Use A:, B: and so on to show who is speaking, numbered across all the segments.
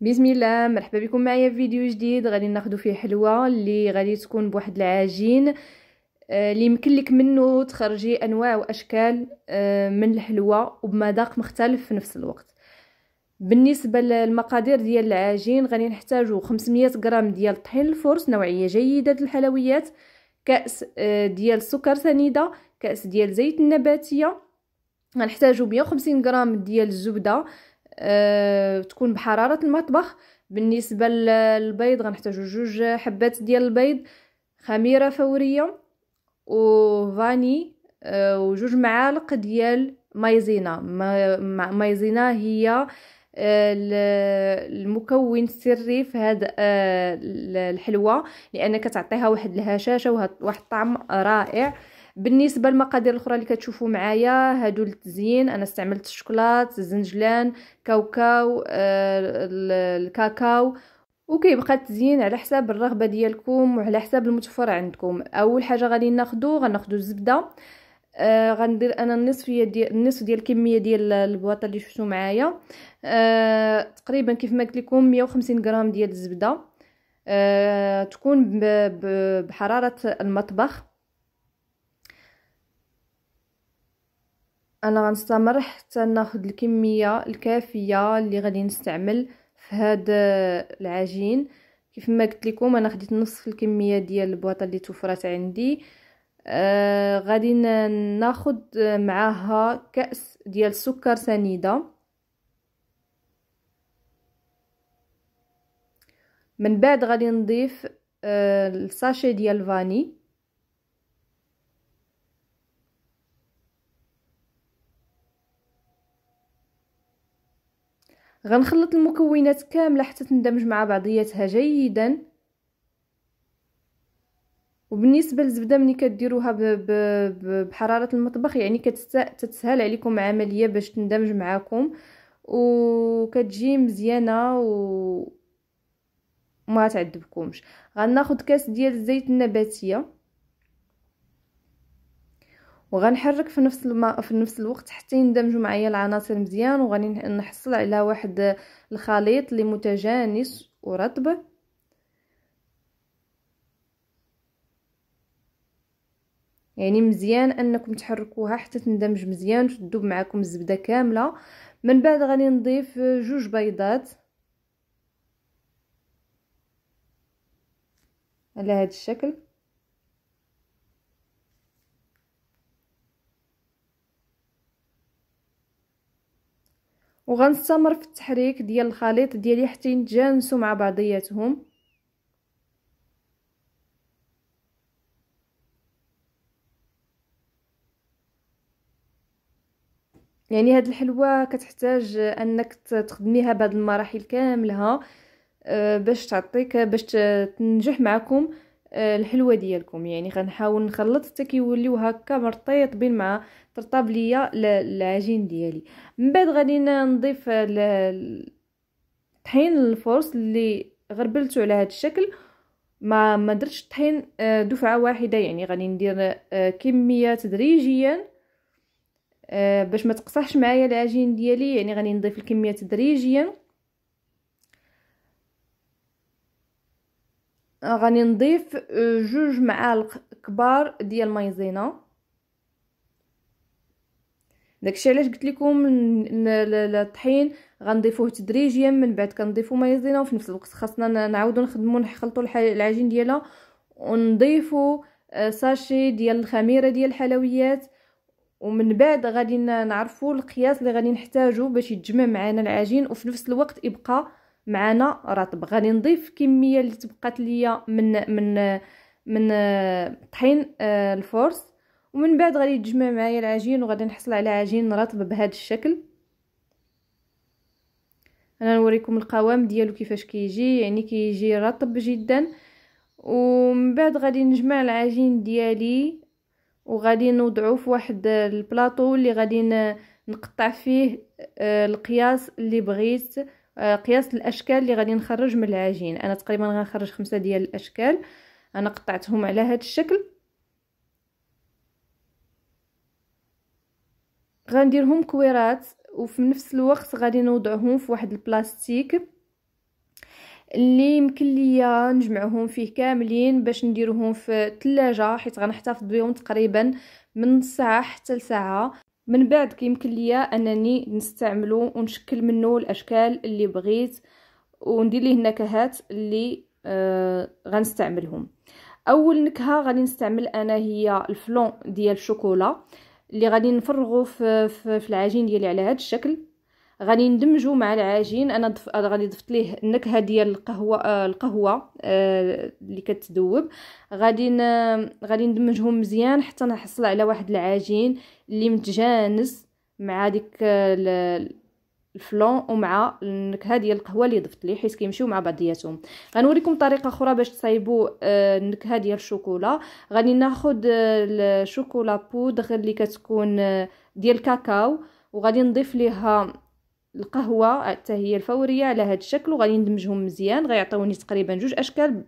A: بسم الله مرحبا بكم معايا في فيديو جديد غادي ناخذ فيه حلوه اللي غادي تكون بواحد العجين آه، اللي يمكن لك منه تخرجي انواع واشكال آه، من الحلوه وبمذاق مختلف في نفس الوقت بالنسبه للمقادير ديال العجين غادي نحتاجو 500 غرام ديال طحين الفرس نوعيه جيده للحلويات كاس آه، ديال سكر سنيده كاس ديال زيت النباتيه غنحتاجو 150 غرام ديال الزبده آه، تكون بحراره المطبخ بالنسبه للبيض غنحتاجو جوج حبات ديال البيض خميره فوريه وفاني آه، وجوج معالق ديال مايزينا مايزينا هي آه، المكون السري في هاد الحلوه لان كتعطيها واحد الهشاشه وواحد الطعم رائع بالنسبه للمقادير الاخرى اللي كتشوفوا معايا هادو التزيين انا استعملت الشوكولات الزنجلان كاوكاو آه الكاكاو وكيبقى التزيين على حساب الرغبه ديالكم وعلى حساب المتوفر عندكم اول حاجه غادي ناخذو غناخذو الزبده آه غندير انا النصف ديال النصف ديال الكميه ديال البواطه اللي شفتو معايا آه تقريبا كيف ما قلت لكم 150 غرام ديال الزبده آه تكون بحراره المطبخ انا غنستمر حتى ناخد الكميه الكافيه اللي غادي نستعمل في هذا العجين كيف ما قلت لكم انا خديت نصف الكميه ديال البواطه اللي توفرات عندي آه غادي ناخد معاها كاس ديال سكر سنيده من بعد غادي نضيف آه الساشي ديال الفاني غنخلط المكونات كامله حتى تندمج مع بعضياتها جيدا وبالنسبه للزبده ملي كديروها بحراره المطبخ يعني كتسهل عليكم عمليه باش تندمج معاكم وكتجي مزيانه و ما تعذبكمش غناخد كاس ديال الزيت النباتيه وغنحرك في نفس الما في نفس الوقت حتى يندمجوا معايا العناصر مزيان وغادي نحصل على واحد الخليط اللي متجانس ورطب يعني مزيان انكم تحركوها حتى تندمج مزيان وتذوب معكم الزبده كامله من بعد غادي نضيف جوج بيضات على هذا الشكل وغنستمر في التحريك ديال الخليط ديالي حتى يتجانسوا مع بعضياتهم يعني هاد الحلوه كتحتاج انك تخدميها بهاد المراحل كاملها آه، باش تعطيك باش تنجح معكم آه، الحلوه ديالكم يعني غنحاول نخلط حتى كيوليو هكا مرطيطين مع ترطاب ليا العجين ديالي من بعد غادي نضيف الطحين الفورس اللي غربلته على هذا الشكل ما ما درتش الطحين آه، دفعه واحده يعني غادي ندير آه، كميه تدريجيا باش ما تقصحش معايا العجين ديالي يعني غادي نضيف الكميه تدريجيا غادي نضيف آه, جوج معالق كبار ديال مايزينا داكشي علاش قلت لكم الطحين غنضيفوه تدريجيا من بعد كنضيفو مايزينا وفي نفس الوقت خاصنا نعاودو نخدمو نخلطو العجين ديالها ونضيفو آه, ساشي ديال الخميره ديال الحلويات ومن بعد غادي نعرفو القياس اللي غادي نحتاجو باش يتجمع معنا العجين وفي نفس الوقت يبقى معنا رطب غادي نضيف كميه اللي تبقات ليا من من من آه، طحين آه، الفورس ومن بعد غادي يتجمع معايا العجين وغادي نحصل على عجين رطب بهذا الشكل انا نوريكم القوام ديالو كيفاش كيجي يعني كيجي رطب جدا ومن بعد غادي نجمع العجين ديالي وغادي نوضعو في واحد البلاطو اللي غادي نقطع فيه آه، القياس اللي بغيت آه، قياس الاشكال اللي غادي نخرج من العجين انا تقريبا غنخرج خمسة ديال الاشكال انا قطعتهم على هذا الشكل غنديرهم كويرات وفي نفس الوقت غادي نوضعهم في واحد البلاستيك اللي يمكن ليا نجمعهم فيه كاملين باش نديرهم في الثلاجه حيت غنحتفظ بهم تقريبا من ساعه حتى لساعه من بعد كيمكن ليا انني نستعمله ونشكل منه الاشكال اللي بغيت وندير ليه النكهات اللي آه غنستعملهم اول نكهه غادي نستعمل انا هي الفلون ديال الشوكولا اللي غادي نفرغو في, في العجين ديالي على هذا الشكل غادي ندمجو مع العجين انا دف... آه، غادي ضفت ليه النكهه ديال القهوه آه القهوه آه اللي كتذوب غادي ن... غادي ندمجهم مزيان حتى نحصل على واحد العجين اللي متجانس مع ديك آه، ال... الفلون ومع النكهه ديال القهوه اللي ضفت ليه حيت كيمشيو مع بعضياتهم غنوريكم طريقه اخرى باش تصايبوا آه، النكهه ديال الشوكولا غادي ناخذ الشوكولا بودغ اللي كتكون ديال الكاكاو وغادي نضيف ليها القهوه حتى هي الفوريه على هذا الشكل وغادي ندمجهم مزيان غيعطيوني تقريبا جوج اشكال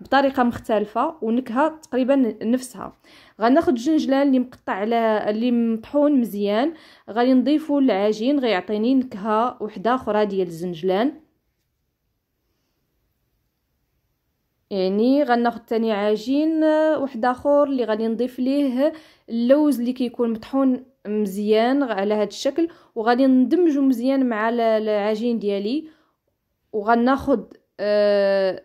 A: بطريقه مختلفه ونكهه تقريبا نفسها غناخد الجنجلان اللي مقطع على اللي مطحون مزيان غادي نضيفو العجين غيعطيني نكهه وحده اخرى ديال الزنجلان يعني غناخد تاني عجين آه، واحد اخر اللي غادي نضيف ليه اللوز اللي كيكون مطحون مزيان على هذا الشكل وغادي ندمجو مزيان مع العجين ديالي وغناخد أه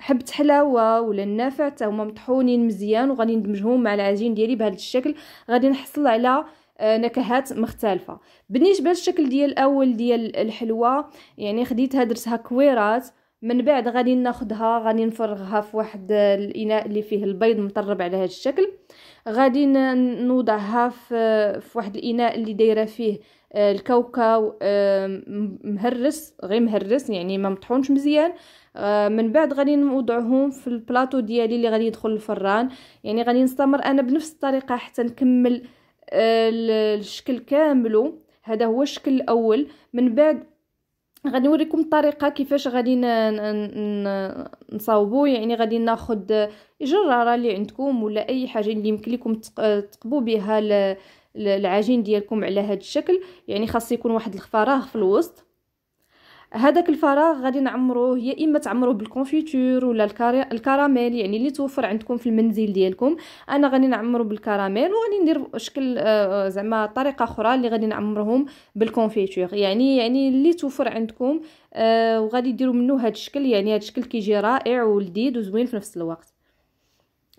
A: حبة حلاوة ولا النافع حتى هما مطحونين مزيان وغادي ندمجهم مع العجين ديالي بهذا الشكل غادي نحصل على آه، نكهات مختلفه بالنسبه للشكل ديال الاول ديال الحلوه يعني خديتها درتها كويرات من بعد غادي ناخدها غادي نفرغها في واحد الاناء اللي فيه البيض مطرب على هذا الشكل غادي نوضعها في واحد الاناء اللي دايره فيه آه، الكاوكاو مهرس غير مهرس يعني ما مطحونش مزيان آه، من بعد غادي نوضعهم في البلاطو ديالي اللي غادي يدخل الفران يعني غادي نستمر انا بنفس الطريقه حتى نكمل آه، الشكل كاملو هذا هو الشكل الاول من بعد غادي نوريكم الطريقه كيفاش غادي نصاوبو يعني غادي ناخذ جراره اللي عندكم ولا اي حاجه اللي يمكن لكم تقبو بها العجين ديالكم على هذا الشكل يعني خاص يكون واحد الخفاره في الوسط هذاك الفراغ غادي نعمروه يا اما تعمروه بالكونفيتور ولا الكراميل يعني اللي توفر عندكم في المنزل ديالكم انا غادي نعمرو بالكراميل وغادي ندير شكل آه، آه، زعما طريقه اخرى اللي غادي نعمرهم بالكونفيتور يعني يعني اللي توفر عندكم آه، وغادي ديروا منه هذا الشكل يعني هذا الشكل كيجي رائع ولذيذ وزوين في نفس الوقت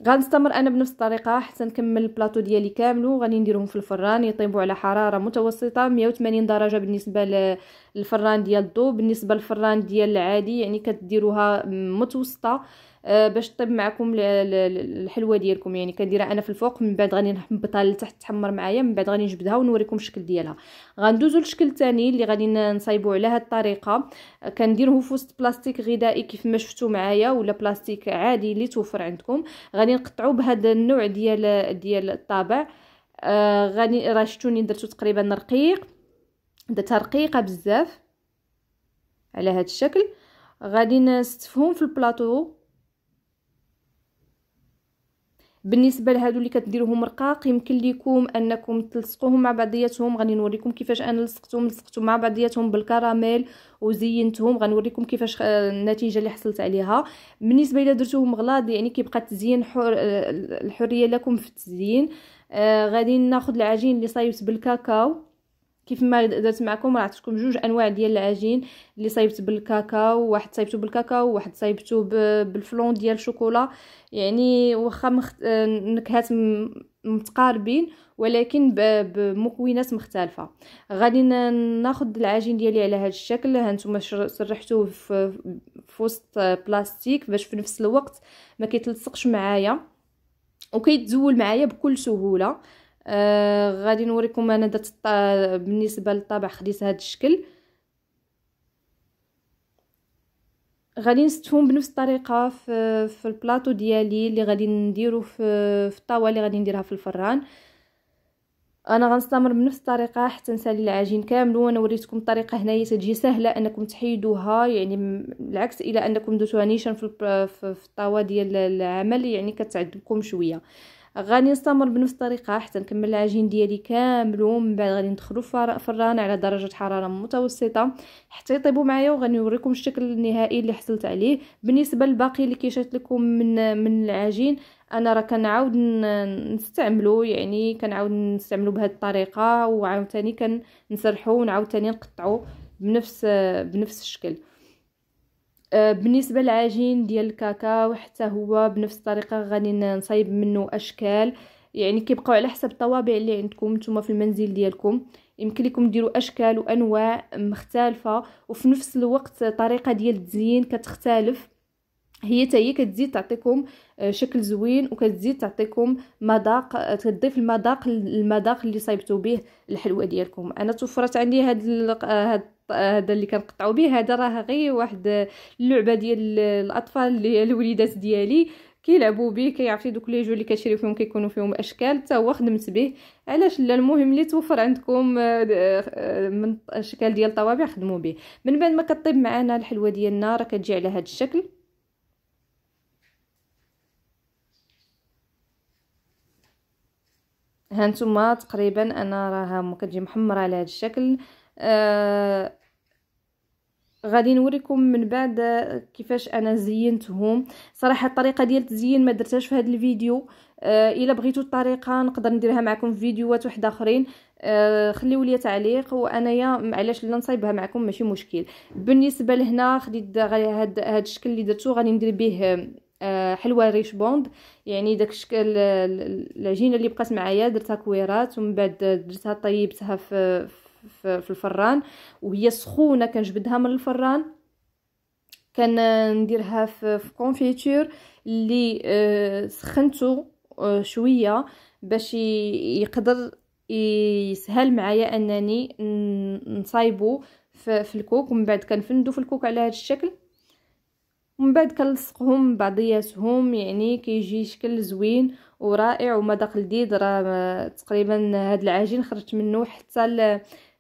A: غنستمر انا بنفس الطريقه حتى نكمل البلاطو ديالي كامل وغادي نديرهم في الفران يطيبوا على حراره متوسطه 180 درجه بالنسبه الفران ديال الضو بالنسبه للفران ديال العادي يعني كديروها متوسطه آه، باش طيب معكم الحلوه ديالكم يعني كنديرها انا في الفوق من بعد غادي نحبطها لتحت تحمر معايا من بعد غادي نجبدها ونوريكم الشكل ديالها غندوزو للشكل الثاني اللي غادي نصايبو على هذه الطريقه آه، كنديروه في وسط بلاستيك غذائي كيف ما شفتوا معايا ولا بلاستيك عادي اللي توفر عندكم غادي نقطعو بهذا النوع ديال ديال الطابع آه غادي راه شفتوني درتو تقريبا رقيق درتها رقيقه بزاف على هذا الشكل غادي نستفهم في البلاطو بالنسبه لهادو اللي كديروهم رقاق يمكن ليكم انكم تلصقوهم مع بعضياتهم غادي نوريكم كيفاش انا لصقتهم لصقتهم مع بعضياتهم بالكراميل وزينتهم غنوريكم كيفاش آه، النتيجه اللي حصلت عليها بالنسبه الا درتوهم غلاض يعني كيبقى التزيين حر آه، الحريه لكم في التزيين آه غادي ناخذ العجين اللي صايبت بالكاكاو كيف ما درت معكم راه عطيتكم جوج انواع ديال العجين اللي صايبت بالكاكاو واحد صايبته بالكاكاو واحد صايبته بالفلون ديال الشوكولا يعني واخا مخت... آه، نكهات متقاربين ولكن بمكونات مختلفه غادي ناخذ العجين ديالي على هذا الشكل هانتوما سرحتوه في وسط بلاستيك باش في نفس الوقت ما كيتلصقش معايا وكيتزول معايا بكل سهوله آه غادي نوريكم انا درت بالنسبه للطابع خديت هذا الشكل غادي نستفهم بنفس الطريقه في, في البلاطو ديالي اللي غادي نديرو في, في الطاوله اللي غادي نديرها في الفران انا غنستمر بنفس الطريقه حتى نسالي العجين كامل وانا وريتكم الطريقه هنايا تجي سهله انكم تحيدوها يعني العكس الى انكم درتوها نيشان في الطاوه ديال العمل يعني كتعذبكم شويه غادي نستمر بنفس الطريقه حتى نكمل العجين ديالي كامل ومن بعد غادي ندخلو الفران على درجه حراره متوسطه حتى يطيبوا معايا وغنوريكم الشكل النهائي اللي حصلت عليه بالنسبه للباقي اللي كيشات لكم من من العجين انا راه كنعاود نستعملو يعني كنعاود نستعملو بهذه الطريقه وعاوتاني كنسرحو ونعاود ثاني نقطعو بنفس بنفس الشكل آه، بالنسبه للعجين ديال الكاكاو حتى هو بنفس الطريقه غادي نصايب منه اشكال يعني كيبقاو على حسب الطوابع اللي عندكم نتوما في المنزل ديالكم يمكن لكم ديروا اشكال وانواع مختلفه وفي نفس الوقت طريقه ديال التزيين كتختلف هي حتى هي كتزيد تعطيكم آه، شكل زوين وكتزيد تعطيكم مذاق آه، تضيف المذاق المذاق اللي صايبتو به الحلوه ديالكم انا توفرت عندي هاد هاد آه، هذا اللي كنقطعو به هذا راه غير واحد آه، اللعبه ديال الاطفال اللي الوليدات ديالي كيلعبوا به كيعرفي دوك لي جو اللي كتشري فيهم كيكونوا فيهم اشكال حتى هو خدمت به علاش لا المهم اللي توفر عندكم آه، من اشكال ديال الطوابع خدموا به من بعد ما كطيب معنا الحلوه ديالنا راه كتجي على هذا الشكل هانتوما تقريبا انا راها كتجي محمره على هذا الشكل آه غادي نوريكم من بعد كيفاش انا زينتهم صراحه الطريقه ديال التزيين ما درتهاش في هذا الفيديو آه الا بغيتو الطريقه نقدر نديرها معكم في فيديوهات واحد اخرين آه خليو لي تعليق وانايا علاش لا نصايبها معكم ماشي مشكل بالنسبه لهنا خديت هاد الشكل اللي درتو غادي ندير به آه حلوه ريش بوند يعني داك الشكل العجينه اللي بقات معايا درتها كويرات ومن بعد درتها طيبتها في في الفران وهي سخونه كنجبدها من الفران كنديرها في كونفيتور اللي آه، سخنته آه، شويه باش يقدر يسهل معايا انني نصايبو في الكوك ومن بعد كنفندو في الكوك على هذا الشكل ومن بعد كنلصقهم بعضياتهم يعني كيجي شكل زوين ورائع ومذاق لذيذ راه آه، تقريبا هاد العجين خرجت منه حتى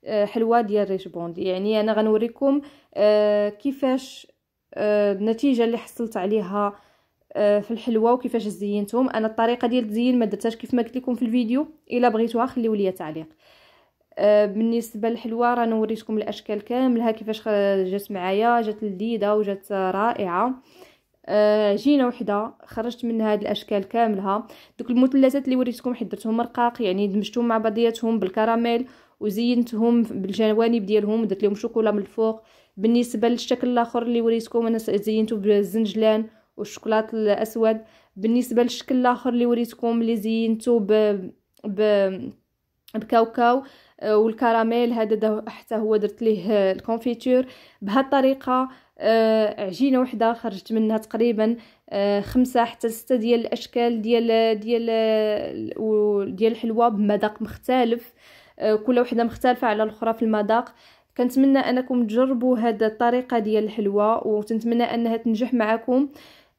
A: آه، حلوه ديال ريش بوندي يعني انا غنوريكم آه، كيفاش آه، النتيجه اللي حصلت عليها في الحلوه وكيفاش زينتهم انا الطريقه ديال التزيين ما درتهاش كيف ما قلت لكم في الفيديو الا بغيتوها خليو لي تعليق بالنسبه للحلوه رانا وريتكم الاشكال كاملها كيفاش جات معايا جات لذيذه وجات رائعه آه جينه وحده خرجت منها هاد الاشكال كاملها دوك المثلثات اللي وريتكم حضرتهم رقاق يعني دمجتهم مع بعضياتهم بالكراميل وزينتهم بالجوانب ديالهم ودرت لهم شوكولا من الفوق بالنسبه للشكل الاخر اللي وريتكم انا زينته بالزنجلان والشوكولات الاسود بالنسبه للشكل الاخر اللي وريتكم اللي زينته ب ب بكاوكاو آه، والكراميل هذا حتى هو درت ليه الكونفيتور بهالطريقه آه، عجينه وحده خرجت منها تقريبا آه، خمسة حتى ستة ديال الاشكال ديال ديال ديال الحلوى بمذاق مختلف آه، كل وحده مختلفه على الاخرى في المذاق كنتمنى انكم تجربوا هذه الطريقه ديال الحلوى وتنتمنى انها تنجح معكم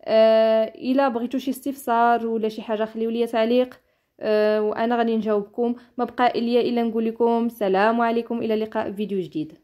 A: آه الا بغيتو شي استفسار ولا شي حاجه خليو لي تعليق آه وانا غادي نجاوبكم ما بقى ليا الا نقول لكم السلام عليكم الى لقاء فيديو جديد